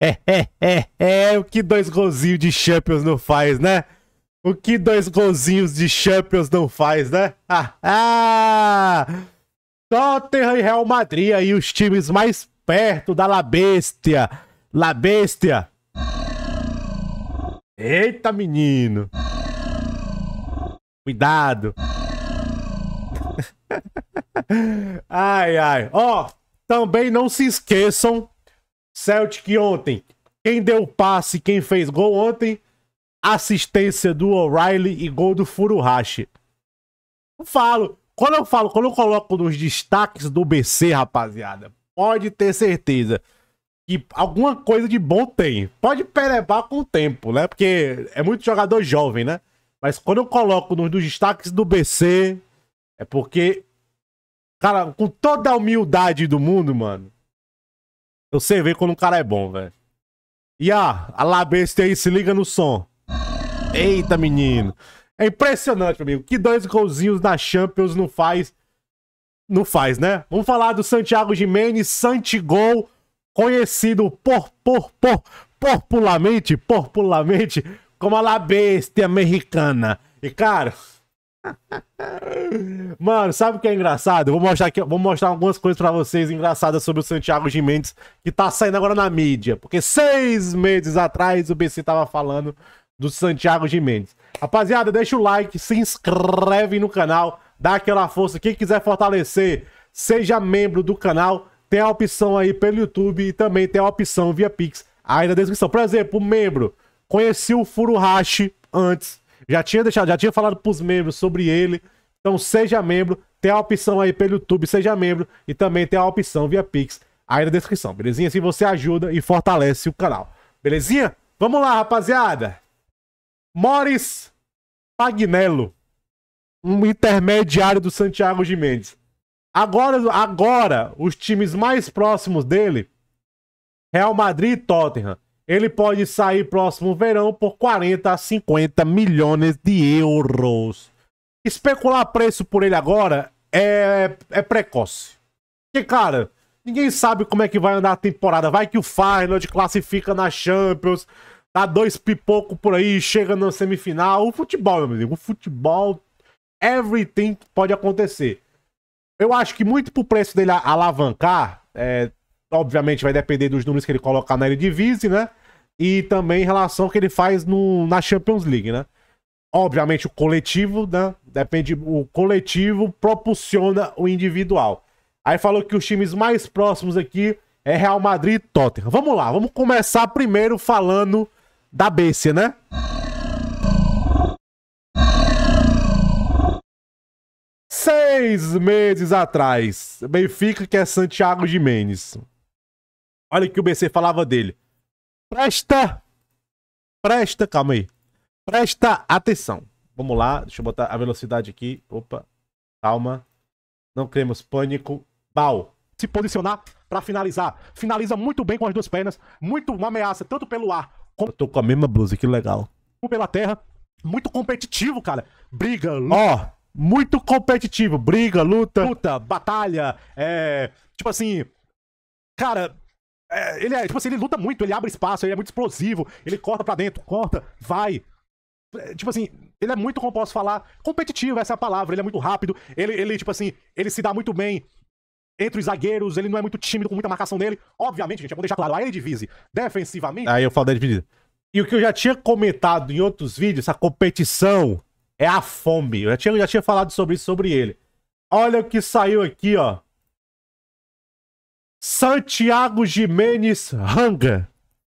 É, é, é, é, o que dois golzinhos de Champions não faz, né? O que dois golzinhos de Champions não faz, né? Ah, ah! Tottenham e Real Madrid aí, os times mais perto da La Bestia. La Bestia. Eita, menino. Cuidado. Ai, ai. Ó, oh, também não se esqueçam Celtic ontem. Quem deu passe, quem fez gol ontem? Assistência do O'Reilly e gol do Furuhashi. Eu falo. Quando eu falo, quando eu coloco nos destaques do BC, rapaziada, pode ter certeza que alguma coisa de bom tem. Pode perebar com o tempo, né? Porque é muito jogador jovem, né? Mas quando eu coloco nos destaques do BC, é porque, cara, com toda a humildade do mundo, mano, eu sei ver quando um cara é bom, velho. E ah, a labeste aí, se liga no som. Eita, menino. É impressionante, meu amigo. Que dois golzinhos na Champions não faz. Não faz, né? Vamos falar do Santiago Jimenez, Santigol, conhecido por, por, por, popularmente, popularmente, como a labeste americana. E, cara, Mano, sabe o que é engraçado? vou mostrar aqui, vou mostrar algumas coisas para vocês engraçadas sobre o Santiago Mendes que tá saindo agora na mídia, porque seis meses atrás o BC tava falando do Santiago Mendes. Rapaziada, deixa o like, se inscreve no canal, dá aquela força. Quem quiser fortalecer, seja membro do canal, tem a opção aí pelo YouTube e também tem a opção via Pix aí na descrição. Por exemplo, o membro, conheci o Furuhashi antes já tinha deixado, já tinha falado pros membros sobre ele. Então seja membro, tem a opção aí pelo YouTube, seja membro, e também tem a opção via Pix aí na descrição, belezinha? Assim você ajuda e fortalece o canal, belezinha? Vamos lá, rapaziada! Morris Pagnello, um intermediário do Santiago de Mendes. Agora, agora, os times mais próximos dele, Real Madrid e Tottenham ele pode sair próximo verão por 40 a 50 milhões de euros. Especular preço por ele agora é, é precoce. Porque, cara, ninguém sabe como é que vai andar a temporada. Vai que o Feyenoord classifica na Champions, dá dois pipoco por aí, chega na semifinal. O futebol, meu amigo, o futebol, everything pode acontecer. Eu acho que muito pro preço dele alavancar, é, obviamente vai depender dos números que ele colocar na Eredivisie, né? e também em relação ao que ele faz no, na Champions League, né? Obviamente o coletivo, né? Depende, o coletivo proporciona o individual. Aí falou que os times mais próximos aqui é Real Madrid e Tottenham. Vamos lá, vamos começar primeiro falando da Bessia, né? Seis meses atrás, Benfica que é Santiago de Mendes. Olha que o BC falava dele. Presta. Presta, calma aí. Presta atenção. Vamos lá, deixa eu botar a velocidade aqui. Opa, calma. Não cremos pânico. Bal. Se posicionar para finalizar. Finaliza muito bem com as duas pernas. Muito uma ameaça, tanto pelo ar como. Eu tô com a mesma blusa, que legal. Como pela terra. Muito competitivo, cara. Briga, Ó, oh, muito competitivo. Briga, luta, luta, batalha. É. Tipo assim. Cara, é, ele é, tipo assim, ele luta muito, ele abre espaço, ele é muito explosivo, ele corta pra dentro, corta, vai. É, tipo assim, ele é muito, como posso falar, competitivo, essa é a palavra, ele é muito rápido, ele, ele, tipo assim, ele se dá muito bem entre os zagueiros, ele não é muito tímido, com muita marcação dele Obviamente, gente, é bom deixar claro, a ele divise defensivamente. Aí eu falo da dividida. E o que eu já tinha comentado em outros vídeos, essa competição é a fome. Eu já tinha, eu já tinha falado sobre isso, sobre ele. Olha o que saiu aqui, ó. Santiago Jimenez Ranga.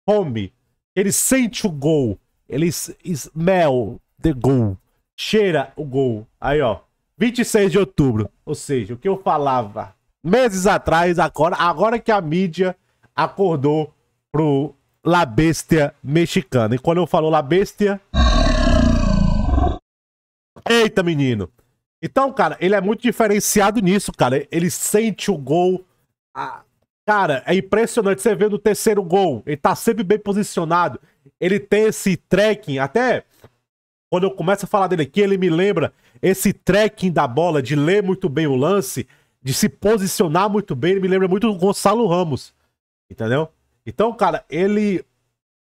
Come. Ele sente o gol. Ele smell the gol. Cheira o gol. Aí, ó. 26 de outubro. Ou seja, o que eu falava meses atrás, agora, agora que a mídia acordou pro La Bestia mexicana. E quando eu falo La Bestia. Eita, menino. Então, cara, ele é muito diferenciado nisso, cara. Ele sente o gol. A, Cara, é impressionante você ver no terceiro gol. Ele tá sempre bem posicionado. Ele tem esse tracking. Até quando eu começo a falar dele aqui, ele me lembra esse tracking da bola, de ler muito bem o lance, de se posicionar muito bem. Ele me lembra muito do Gonçalo Ramos. Entendeu? Então, cara, ele.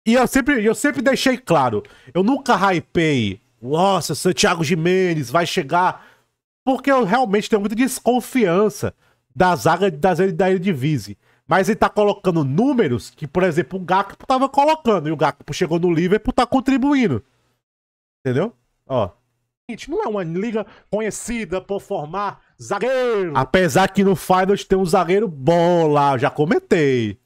E eu sempre, eu sempre deixei claro. Eu nunca hypei. Nossa, Santiago Jimenez vai chegar. Porque eu realmente tenho muita desconfiança da zaga da, da Eredivisie. Mas ele tá colocando números que, por exemplo, o Gakpo tava colocando. E o Gakpo chegou no Liverpool tá contribuindo. Entendeu? Ó. Gente, não é uma liga conhecida por formar zagueiro. Apesar que no Finals tem um zagueiro bom lá, já comentei.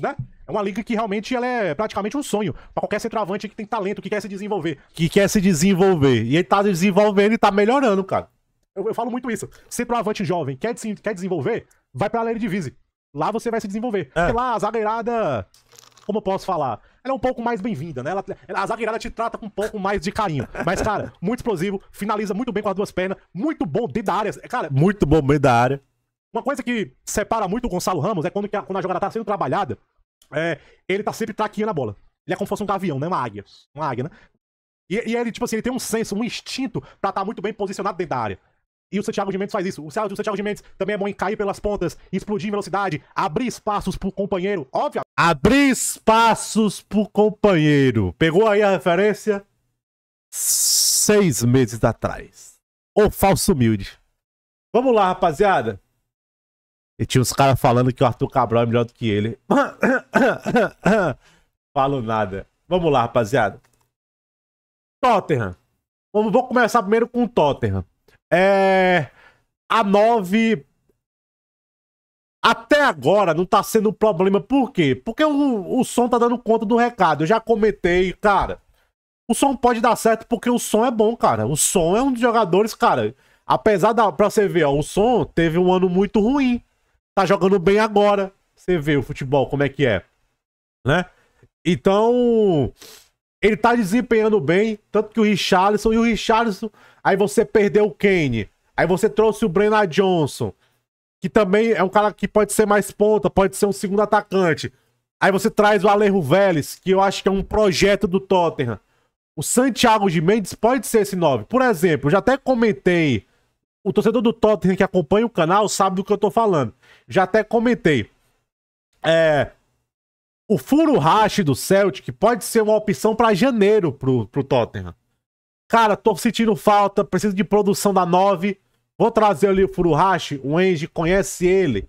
Né? É uma liga que realmente ela é praticamente um sonho para qualquer centroavante que tem talento, que quer se desenvolver. Que quer se desenvolver. E ele tá desenvolvendo e tá melhorando, cara. Eu, eu falo muito isso. Centroavante jovem quer, quer desenvolver, vai pra Lady Divise. Lá você vai se desenvolver. É. Porque lá a zagueirada. Como eu posso falar? Ela é um pouco mais bem-vinda, né? Ela, a zagueirada te trata com um pouco mais de carinho. Mas, cara, muito explosivo, finaliza muito bem com as duas pernas, muito bom dentro da área. Cara, muito bom dentro da área. Uma coisa que separa muito o Gonçalo Ramos é quando, quando a jogada tá sendo trabalhada, é, ele tá sempre traquinha na bola. Ele é como se fosse um gavião, né? Uma águia. Uma águia, né? E, e ele, tipo assim, ele tem um senso, um instinto pra estar tá muito bem posicionado dentro da área. E o Santiago de Mendes faz isso. O Santiago de Mendes também é bom em cair pelas pontas, explodir em velocidade, abrir espaços pro companheiro. Óbvio. Abrir espaços pro companheiro. Pegou aí a referência? Seis meses atrás. O falso humilde. Vamos lá, rapaziada. E tinha uns caras falando que o Arthur Cabral é melhor do que ele. Falo nada. Vamos lá, rapaziada. Tottenham. Vamos, vamos começar primeiro com o Tottenham. É... A 9 até agora não tá sendo um problema. Por quê? Porque o, o som tá dando conta do recado. Eu já comentei, cara. O som pode dar certo porque o som é bom, cara. O som é um dos jogadores, cara. Apesar da. Pra você ver, ó, o som teve um ano muito ruim. Tá jogando bem agora. Você vê o futebol, como é que é. Né? Então. Ele tá desempenhando bem. Tanto que o Richarlison. E o Richarlison Aí você perdeu o Kane. Aí você trouxe o Brennan Johnson, que também é um cara que pode ser mais ponta, pode ser um segundo atacante. Aí você traz o Alejo Vélez, que eu acho que é um projeto do Tottenham. O Santiago de Mendes pode ser esse nove. Por exemplo, já até comentei. O torcedor do Tottenham que acompanha o canal sabe do que eu tô falando. Já até comentei. É, o furo rache do Celtic pode ser uma opção para janeiro pro, pro Tottenham. Cara, tô sentindo falta, preciso de produção da 9. Vou trazer ali o Furuhashi, o Enji conhece ele.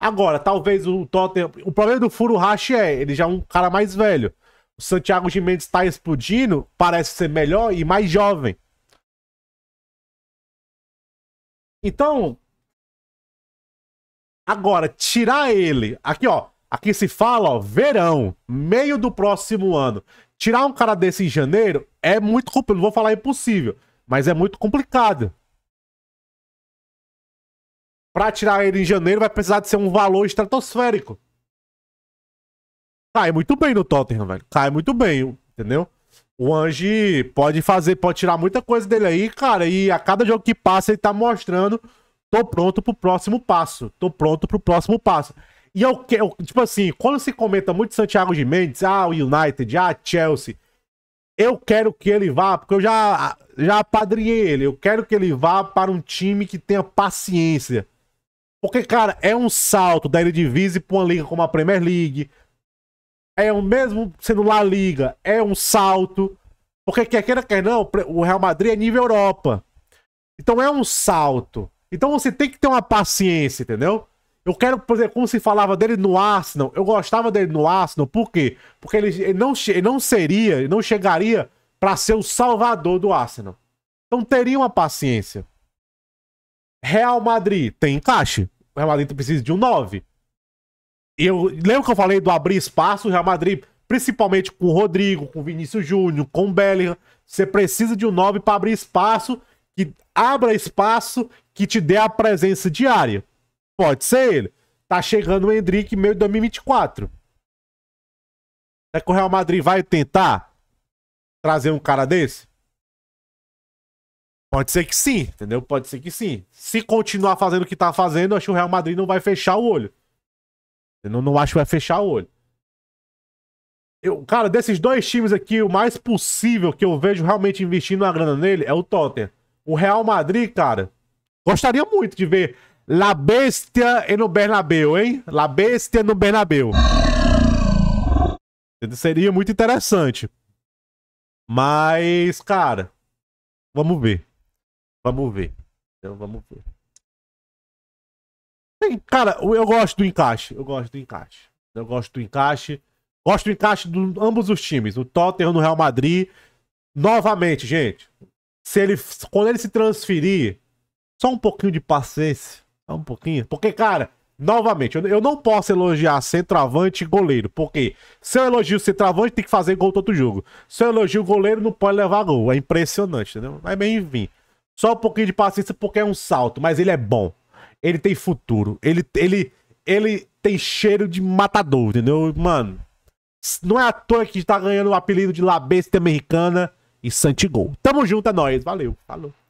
Agora, talvez o Tottenham... O problema do Furuhashi é, ele já é um cara mais velho. O Santiago de Mendes tá explodindo, parece ser melhor e mais jovem. Então, agora, tirar ele... Aqui, ó. Aqui se fala, ó, verão, meio do próximo ano. Tirar um cara desse em janeiro é muito complicado, não vou falar impossível, mas é muito complicado. Para tirar ele em janeiro vai precisar de ser um valor estratosférico. Cai muito bem no Tottenham, velho. Cai muito bem, entendeu? O Anji pode fazer, pode tirar muita coisa dele aí, cara. E a cada jogo que passa, ele tá mostrando. Tô pronto pro próximo passo. Tô pronto pro próximo passo. E eu quero, tipo assim, quando se comenta muito Santiago de Mendes, ah, o United, ah, Chelsea. Eu quero que ele vá, porque eu já, já apadrinhei ele. Eu quero que ele vá para um time que tenha paciência. Porque, cara, é um salto da Eredivisie para uma liga como a Premier League. É o mesmo sendo lá Liga, é um salto. Porque quer queira, quer não, o Real Madrid é nível Europa. Então é um salto. Então você tem que ter uma paciência, entendeu? Eu quero, por exemplo, como se falava dele no Arsenal, eu gostava dele no Arsenal, por quê? Porque ele, ele não, ele não seria, ele não chegaria para ser o salvador do Arsenal. Então teria uma paciência. Real Madrid tem encaixe. O Real Madrid precisa de um 9. Eu lembro que eu falei do abrir espaço, o Real Madrid, principalmente com o Rodrigo, com o Vinícius Júnior, com o Bellingham, você precisa de um 9 para abrir espaço, que abra espaço, que te dê a presença diária. Pode ser ele. Tá chegando o Hendrick meio de 2024. Será que o Real Madrid vai tentar trazer um cara desse? Pode ser que sim, entendeu? Pode ser que sim. Se continuar fazendo o que tá fazendo, acho que o Real Madrid não vai fechar o olho. Eu não, não acho que vai fechar o olho. Eu, cara, desses dois times aqui, o mais possível que eu vejo realmente investindo uma grana nele é o Tottenham. O Real Madrid, cara, gostaria muito de ver La Bestia e no Bernabeu, hein? La Bestia no Bernabeu. Seria muito interessante. Mas, cara, vamos ver. Vamos ver. Então, vamos ver. cara, eu gosto do encaixe. Eu gosto do encaixe. Eu gosto do encaixe. Gosto do encaixe de ambos os times, o Tottenham, no Real Madrid. Novamente, gente, se ele, quando ele se transferir, só um pouquinho de paciência um pouquinho. Porque, cara, novamente, eu, não posso elogiar centroavante e goleiro. Porque se eu elogio o centroavante, tem que fazer gol todo jogo. Se eu elogio o goleiro, não pode levar gol. É impressionante, entendeu? Mas bem, enfim. Só um pouquinho de paciência porque é um salto, mas ele é bom. Ele tem futuro. Ele, ele, ele tem cheiro de matador, entendeu? Mano, não é à toa que tá ganhando o apelido de La Bestia Americana e Santigol. Tamo junto, é nóis. Valeu, falou.